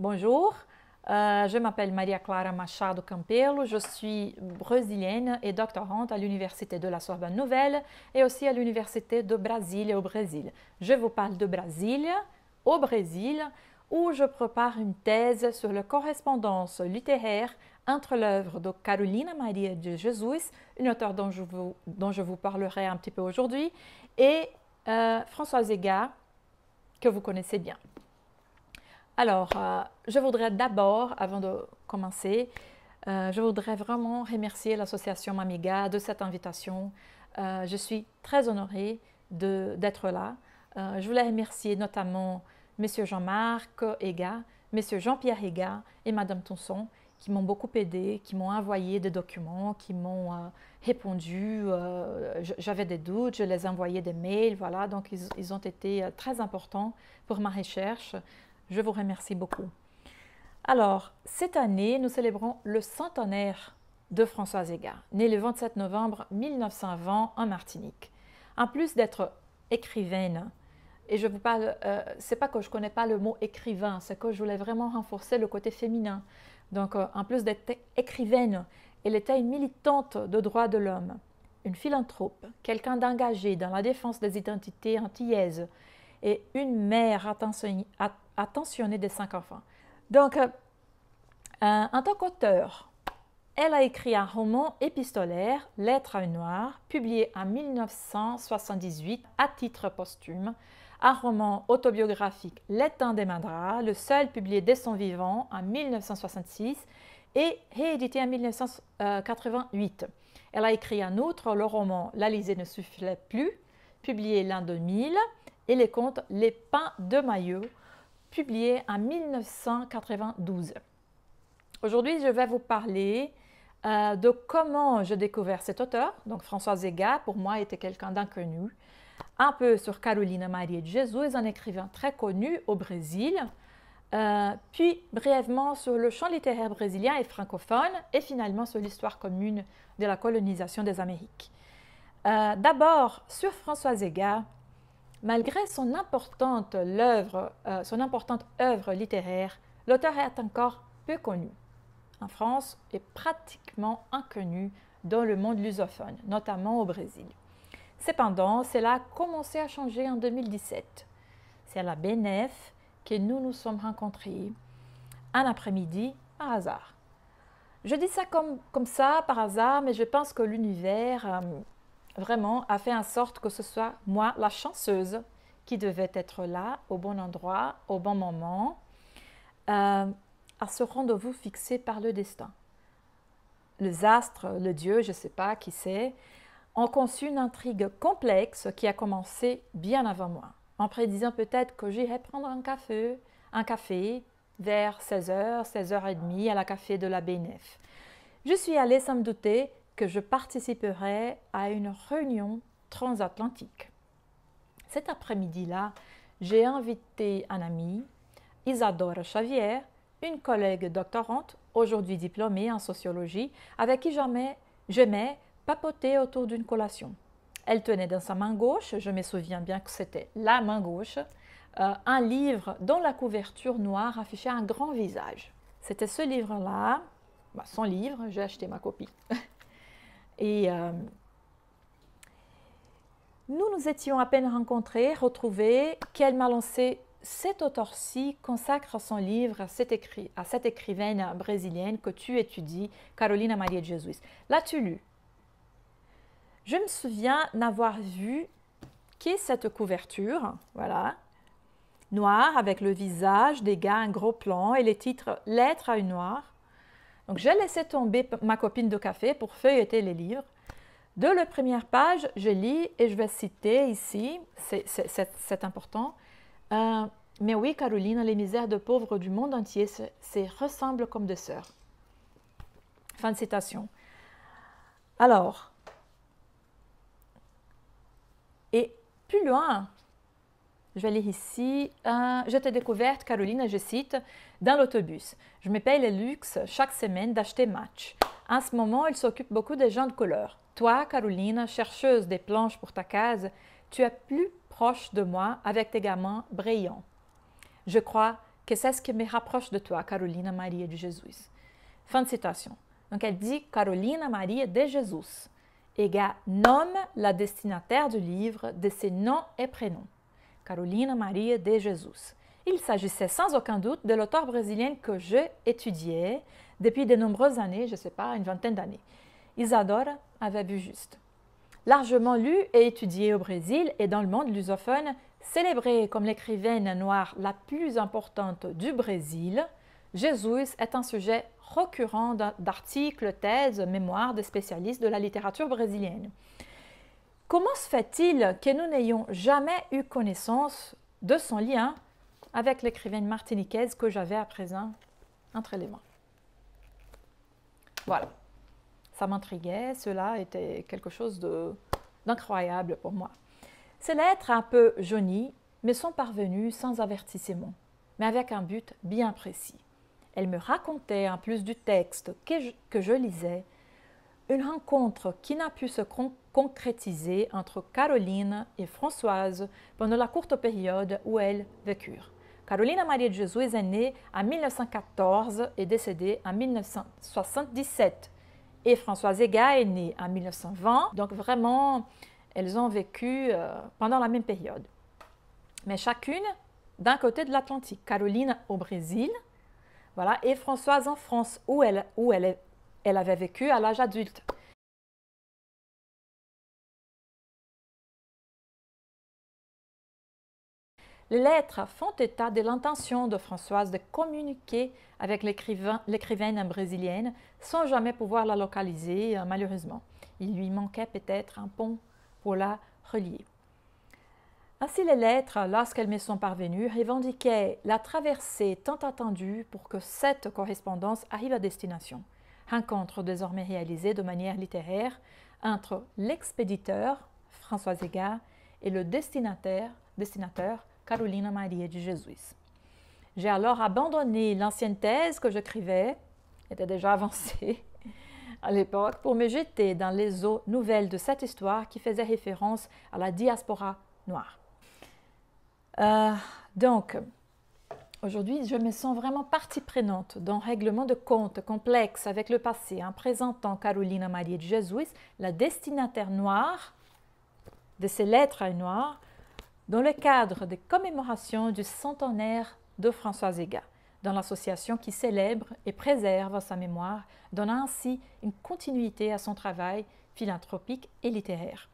Bonjour, euh, je m'appelle Maria Clara Machado Campello, je suis brésilienne et doctorante à l'Université de la Sorbonne Nouvelle et aussi à l'Université de et au Brésil. Je vous parle de Brésil, au Brésil, où je prépare une thèse sur la correspondance littéraire entre l'œuvre de Carolina Maria de Jesus, une auteure dont je vous, parlerai un petit peu aujourd'hui, et euh, Françoise egard que vous connaissez bien. Alors, euh, je voudrais d'abord, avant de commencer, euh, je voudrais vraiment remercier l'association Mamiga de cette invitation. Euh, je suis très honorée d'être là. je voulais remercier notamment M. Jean-Marc Ega, M. Jean-Pierre Ega et Mme Tonson qui m'ont beaucoup aidé, qui m'ont envoyé des documents, qui m'ont répondu. J'avais des doutes, je les envoyais des mails, voilà. Donc, ils, ont été très importants pour ma recherche. Je vous remercie beaucoup. Alors, cette année, nous célébrons le centenaire de Françoise Egard, née le 27 novembre 1920 en Martinique. En plus d'être écrivaine, et je vous parle, euh, c'est pas que je connais pas le mot écrivain, c'est que je voulais vraiment renforcer le côté féminin. Donc, euh, en plus d'être écrivaine, elle était une militante de droits de l'homme, une philanthrope, quelqu'un d'engagé dans la défense des identités antillaises et une mère attentionnée, des cinq enfants. Donc, euh, euh, en tant qu'auteur, elle a écrit un roman épistolaire, Lettre à une noire, publié en 1978 à titre posthume, un roman autobiographique, L'étain des mandras, le seul publié dès son vivant en 1966 et réédité en 1988. Elle a écrit un autre, le roman La ne soufflait plus, publié l'an 2000, et les contes Les Pins de Maillot, publié en 1992. Aujourd'hui, je vais vous parler euh, de comment j'ai découvert cet auteur. Donc, François Zéga, pour moi, était quelqu'un d'inconnu. Un peu sur Carolina Maria de Jesus, un écrivain très connu au Brésil. Euh, puis brièvement sur le champ littéraire brésilien et francophone, et finalement sur l'histoire commune de la colonisation des Amériques. Euh, d'abord, sur François Zéga. Malgré euh, son importante, œuvre, littéraire, l'auteur est encore peu connu en France et pratiquement inconnu dans le monde lusophone, notamment au Brésil. Cependant, cela a commencé à changer en 2017. C'est à la BNF que nous nous sommes rencontrés un après-midi par hasard. Je dis ça comme, ça, par hasard, mais je pense que l'univers euh, vraiment a fait en sorte que ce soit moi, la chanceuse, qui devait être là, au bon endroit, au bon moment, euh, à ce rendez-vous fixé par le destin. Les astres, le Dieu, je ne sais pas qui c'est, ont conçu une intrigue complexe qui a commencé bien avant moi, en prédisant peut-être que j'irai prendre un café, un café vers 16h, 16h30 à la café de la BNF. Je suis allée sans me douter que je participerai à une réunion transatlantique. Cet après-midi-là, j'ai invité un ami, Isadora Xavier, une collègue doctorante, aujourd'hui diplômée en sociologie, avec qui jamais j'aimais papoter autour d'une collation. Elle tenait dans sa main gauche, je me souviens bien que c'était la main gauche, euh, un livre dont la couverture noire affichait un grand visage. C'était ce livre-là, bah, son livre, j'ai acheté ma copie. Et euh, nous nous étions à peine rencontrés, retrouvés, qu'elle m'a lancé cet auteur-ci consacre son livre à cette, à cette écrivaine brésilienne que tu étudies, Carolina Maria de Jesus. L'as-tu lu Je me souviens n'avoir vu que cette couverture, voilà, noire avec le visage des gars, en gros plan et les titres Lettres à une noire. Donc j'ai laissé tomber ma copine de café pour feuilleter les livres. De la première page, je lis et je vais citer ici, c'est important. Euh, mais oui, Caroline, les misères de pauvres du monde entier se, ressemble comme des sœurs. Fin de citation. Alors, et plus loin, je vais lire ici. je t'ai découverte, Caroline, je cite, dans l'autobus. Je me paye le luxe chaque semaine d'acheter match. En ce moment, il s'occupe beaucoup des gens de couleur. Toi, Caroline, chercheuse des planches pour ta case, tu es plus proche de moi avec tes gamins brillants. Je crois que c'est ce qui me rapproche de toi, Caroline Marie de Jésus. Fin de citation. Donc elle dit Caroline Marie de Jésus. gars, nomme la destinataire du livre de ses noms et prénoms. Carolina Maria de Jesus. Il s'agissait sans aucun doute de l'auteur brésilien que je étudiais depuis de nombreuses années, je ne sais pas, une vingtaine d'années. Isadora avait vu juste. Largement lu et étudié au Brésil et dans le monde lusophone, célébré comme l'écrivaine noire la plus importante du Brésil, Jesus est un sujet récurrent d'articles, thèses, mémoires de spécialistes de la littérature brésilienne. Comment se fait-il que nous n'ayons jamais eu connaissance de son lien avec l'écrivaine martiniquaise que j'avais à présent entre les mains Voilà, ça m'intriguait, cela était quelque chose d'incroyable pour moi. Ces lettres un peu jaunies me sont parvenues sans avertissement, mais avec un but bien précis. Elles me racontaient, en plus du texte que je lisais, une rencontre qui n'a pu se concrétiser entre Caroline et Françoise pendant la courte période où elles vécurent. Caroline Maria de Jesus est née en 1914 et décédée en 1977. Et Françoise Ega est née en 1920. Donc vraiment, elles ont vécu euh, pendant la même période. Mais chacune d'un côté de l'Atlantique. Caroline au Brésil, voilà, et Françoise en France, où elle, où elle, elle avait vécu à l'âge adulte. Les lettres font état de l'intention de Françoise de communiquer avec l'écrivaine brésilienne sans jamais pouvoir la localiser, euh, malheureusement. Il lui manquait peut-être un pont pour la relier. Ainsi, les lettres, lorsqu'elles me sont parvenues, revendiquaient la traversée tant attendue pour que cette correspondance arrive à destination rencontre désormais réalisée de manière littéraire entre l'expéditeur François Zéga et le destinataire, destinateur Carolina Maria de Jesus. J'ai alors abandonné l'ancienne thèse que j'écrivais, était déjà avancée à l'époque, pour me jeter dans les eaux nouvelles de cette histoire qui faisait référence à la diaspora noire. Euh, donc, Aujourd'hui, je me sens vraiment partie prenante d'un règlement de compte complexe avec le passé en hein, présentant Carolina Maria de Jesus, la destinataire noire de ces lettres noires, dans le cadre des commémorations du centenaire de François Zéga, dans l'association qui célèbre et préserve sa mémoire, donnant ainsi une continuité à son travail philanthropique et littéraire.